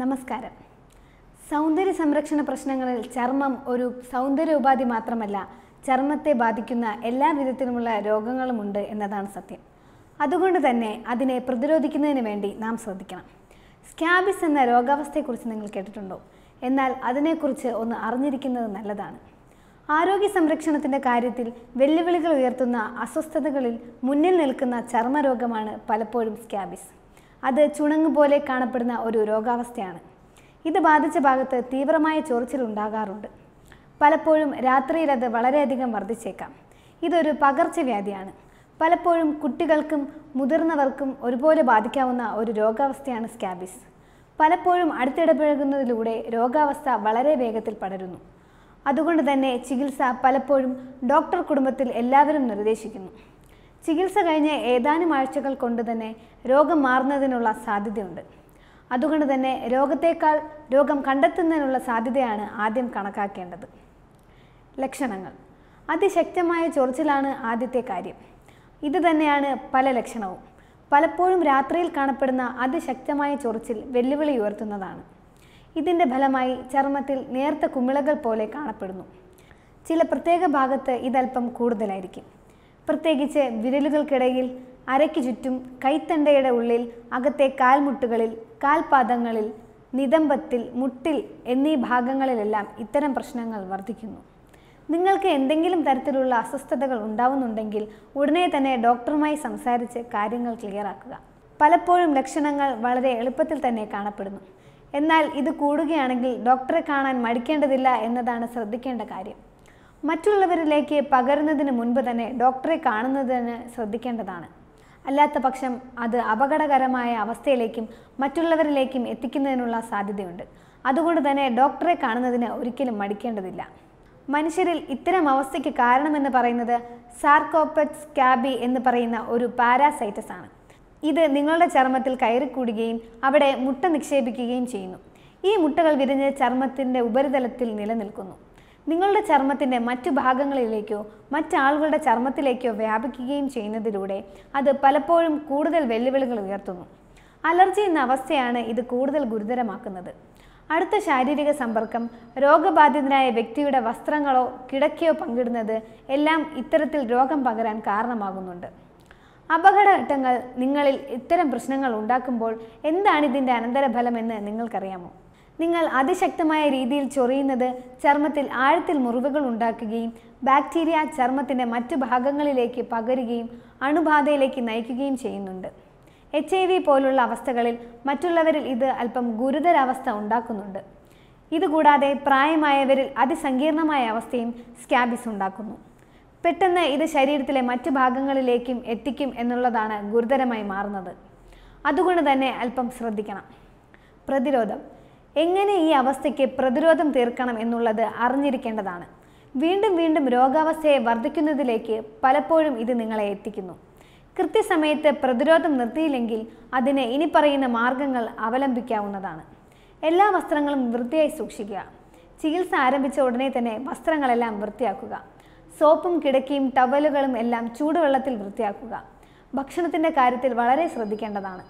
നമസ്കാരം സൗന്ദര്യ സംരക്ഷണ പ്രശ്നങ്ങളിൽ ചർമ്മം ഒരു സൗന്ദര്യ ഉപാധി മാത്രമല്ല ചർമ്മത്തെ ബാധിക്കുന്ന എല്ലാ വിധത്തിലുമുള്ള രോഗങ്ങളുമുണ്ട് എന്നതാണ് സത്യം അതുകൊണ്ട് തന്നെ അതിനെ പ്രതിരോധിക്കുന്നതിന് വേണ്ടി നാം ശ്രദ്ധിക്കണം സ്കാബിസ് എന്ന രോഗാവസ്ഥയെക്കുറിച്ച് നിങ്ങൾ കേട്ടിട്ടുണ്ടോ എന്നാൽ അതിനെക്കുറിച്ച് ഒന്ന് അറിഞ്ഞിരിക്കുന്നത് നല്ലതാണ് ആരോഗ്യ സംരക്ഷണത്തിൻ്റെ കാര്യത്തിൽ വെല്ലുവിളികൾ ഉയർത്തുന്ന അസ്വസ്ഥതകളിൽ മുന്നിൽ നിൽക്കുന്ന ചർമ്മരോഗമാണ് പലപ്പോഴും സ്കാബിസ് അത് ചുണങ്ങ് പോലെ കാണപ്പെടുന്ന ഒരു രോഗാവസ്ഥയാണ് ഇത് ബാധിച്ച ഭാഗത്ത് തീവ്രമായ ചൊറിച്ചിൽ ഉണ്ടാകാറുണ്ട് പലപ്പോഴും രാത്രിയിൽ അത് വളരെയധികം വർദ്ധിച്ചേക്കാം ഇതൊരു പകർച്ചവ്യാധിയാണ് പലപ്പോഴും കുട്ടികൾക്കും മുതിർന്നവർക്കും ഒരുപോലെ ബാധിക്കാവുന്ന ഒരു രോഗാവസ്ഥയാണ് സ്കാബിസ് പലപ്പോഴും അടുത്തിടപഴകുന്നതിലൂടെ രോഗാവസ്ഥ വളരെ വേഗത്തിൽ പടരുന്നു അതുകൊണ്ട് തന്നെ ചികിത്സ പലപ്പോഴും ഡോക്ടർ കുടുംബത്തിൽ എല്ലാവരും നിർദ്ദേശിക്കുന്നു ചികിത്സ കഴിഞ്ഞ് ഏതാനും ആഴ്ചകൾ കൊണ്ട് തന്നെ രോഗം മാറുന്നതിനുള്ള സാധ്യതയുണ്ട് അതുകൊണ്ട് തന്നെ രോഗത്തേക്കാൾ രോഗം കണ്ടെത്തുന്നതിനുള്ള സാധ്യതയാണ് ആദ്യം കണക്കാക്കേണ്ടത് ലക്ഷണങ്ങൾ അതിശക്തമായ ചൊറിച്ചിലാണ് ആദ്യത്തെ കാര്യം ഇത് തന്നെയാണ് പല ലക്ഷണവും പലപ്പോഴും രാത്രിയിൽ കാണപ്പെടുന്ന അതിശക്തമായ ചൊറിച്ചിൽ വെല്ലുവിളി ഉയർത്തുന്നതാണ് ഇതിൻ്റെ ഫലമായി ചർമ്മത്തിൽ നേർത്ത കുമിളകൾ പോലെ കാണപ്പെടുന്നു ചില പ്രത്യേക ഭാഗത്ത് ഇതൽപ്പം കൂടുതലായിരിക്കും പ്രത്യേകിച്ച് വിരലുകൾക്കിടയിൽ അരയ്ക്ക് ചുറ്റും കൈത്തണ്ടയുടെ ഉള്ളിൽ അകത്തെ കാൽമുട്ടുകളിൽ കാൽപാദങ്ങളിൽ നിതമ്പത്തിൽ മുട്ടിൽ എന്നീ ഭാഗങ്ങളിലെല്ലാം ഇത്തരം പ്രശ്നങ്ങൾ വർദ്ധിക്കുന്നു നിങ്ങൾക്ക് എന്തെങ്കിലും തരത്തിലുള്ള അസ്വസ്ഥതകൾ ഉണ്ടാവുന്നുണ്ടെങ്കിൽ ഉടനെ തന്നെ ഡോക്ടറുമായി സംസാരിച്ച് കാര്യങ്ങൾ ക്ലിയറാക്കുക പലപ്പോഴും ലക്ഷണങ്ങൾ വളരെ എളുപ്പത്തിൽ തന്നെ കാണപ്പെടുന്നു എന്നാൽ ഇത് കൂടുകയാണെങ്കിൽ ഡോക്ടറെ കാണാൻ മടിക്കേണ്ടതില്ല എന്നതാണ് ശ്രദ്ധിക്കേണ്ട കാര്യം മറ്റുള്ളവരിലേക്ക് പകരുന്നതിന് മുൻപ് തന്നെ ഡോക്ടറെ കാണുന്നതിന് ശ്രദ്ധിക്കേണ്ടതാണ് അല്ലാത്ത പക്ഷം അത് അപകടകരമായ അവസ്ഥയിലേക്കും മറ്റുള്ളവരിലേക്കും എത്തിക്കുന്നതിനുള്ള സാധ്യതയുണ്ട് അതുകൊണ്ട് തന്നെ ഡോക്ടറെ കാണുന്നതിന് ഒരിക്കലും മടിക്കേണ്ടതില്ല മനുഷ്യരിൽ ഇത്തരം അവസ്ഥയ്ക്ക് കാരണമെന്ന് പറയുന്നത് സാർക്കോപ്പറ്റ്സ് കാബി എന്ന് പറയുന്ന ഒരു പാരാസൈറ്റസ് ആണ് ഇത് നിങ്ങളുടെ ചർമ്മത്തിൽ കയറിക്കൂടുകയും അവിടെ മുട്ട നിക്ഷേപിക്കുകയും ചെയ്യുന്നു ഈ മുട്ടകൾ വിരിഞ്ഞ് ചർമ്മത്തിൻ്റെ ഉപരിതലത്തിൽ നിലനിൽക്കുന്നു നിങ്ങളുടെ ചർമ്മത്തിൻ്റെ മറ്റു ഭാഗങ്ങളിലേക്കോ മറ്റാളുകളുടെ ചർമ്മത്തിലേക്കോ വ്യാപിക്കുകയും ചെയ്യുന്നതിലൂടെ അത് പലപ്പോഴും കൂടുതൽ വെല്ലുവിളികൾ ഉയർത്തുന്നു അലർജി എന്ന അവസ്ഥയാണ് ഇത് കൂടുതൽ ഗുരുതരമാക്കുന്നത് അടുത്ത ശാരീരിക സമ്പർക്കം രോഗബാധിതനായ വ്യക്തിയുടെ വസ്ത്രങ്ങളോ കിടക്കയോ പങ്കിടുന്നത് എല്ലാം ഇത്തരത്തിൽ രോഗം പകരാൻ കാരണമാകുന്നുണ്ട് അപകടഘട്ടങ്ങൾ നിങ്ങളിൽ ഇത്തരം പ്രശ്നങ്ങൾ ഉണ്ടാക്കുമ്പോൾ എന്താണ് ഇതിൻ്റെ അനന്തരഫലമെന്ന് നിങ്ങൾക്കറിയാമോ നിങ്ങൾ അതിശക്തമായ രീതിയിൽ ചൊറിയുന്നത് ചർമ്മത്തിൽ ആഴത്തിൽ മുറിവുകൾ ഉണ്ടാക്കുകയും ബാക്ടീരിയ ചർമ്മത്തിൻ്റെ മറ്റു ഭാഗങ്ങളിലേക്ക് പകരുകയും അണുബാധയിലേക്ക് നയിക്കുകയും ചെയ്യുന്നുണ്ട് എച്ച് ഐ വി പോലുള്ള അവസ്ഥകളിൽ മറ്റുള്ളവരിൽ ഇത് അല്പം ഗുരുതരാവസ്ഥ ഉണ്ടാക്കുന്നുണ്ട് ഇതുകൂടാതെ പ്രായമായവരിൽ അതിസങ്കീർണമായ അവസ്ഥയും സ്കാബിസ് ഉണ്ടാക്കുന്നു പെട്ടെന്ന് ഇത് ശരീരത്തിലെ മറ്റു ഭാഗങ്ങളിലേക്കും എത്തിക്കും എന്നുള്ളതാണ് ഗുരുതരമായി മാറുന്നത് അതുകൊണ്ട് തന്നെ അല്പം ശ്രദ്ധിക്കണം പ്രതിരോധം എങ്ങനെ ഈ അവസ്ഥയ്ക്ക് പ്രതിരോധം തീർക്കണം എന്നുള്ളത് അറിഞ്ഞിരിക്കേണ്ടതാണ് വീണ്ടും വീണ്ടും രോഗാവസ്ഥയെ വർദ്ധിക്കുന്നതിലേക്ക് പലപ്പോഴും ഇത് നിങ്ങളെ എത്തിക്കുന്നു കൃത്യസമയത്ത് പ്രതിരോധം നിർത്തിയില്ലെങ്കിൽ അതിന് ഇനി പറയുന്ന മാർഗങ്ങൾ അവലംബിക്കാവുന്നതാണ് എല്ലാ വസ്ത്രങ്ങളും വൃത്തിയായി സൂക്ഷിക്കുക ചികിത്സ ആരംഭിച്ച ഉടനെ തന്നെ വസ്ത്രങ്ങളെല്ലാം വൃത്തിയാക്കുക സോപ്പും കിടക്കയും ടവലുകളും എല്ലാം ചൂടുവെള്ളത്തിൽ വൃത്തിയാക്കുക ഭക്ഷണത്തിൻ്റെ കാര്യത്തിൽ വളരെ ശ്രദ്ധിക്കേണ്ടതാണ്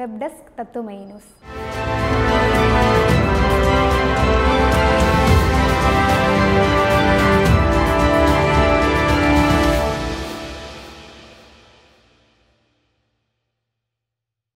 വെബ് ഡെസ്ക് തത്വമൈ ന്യൂസ്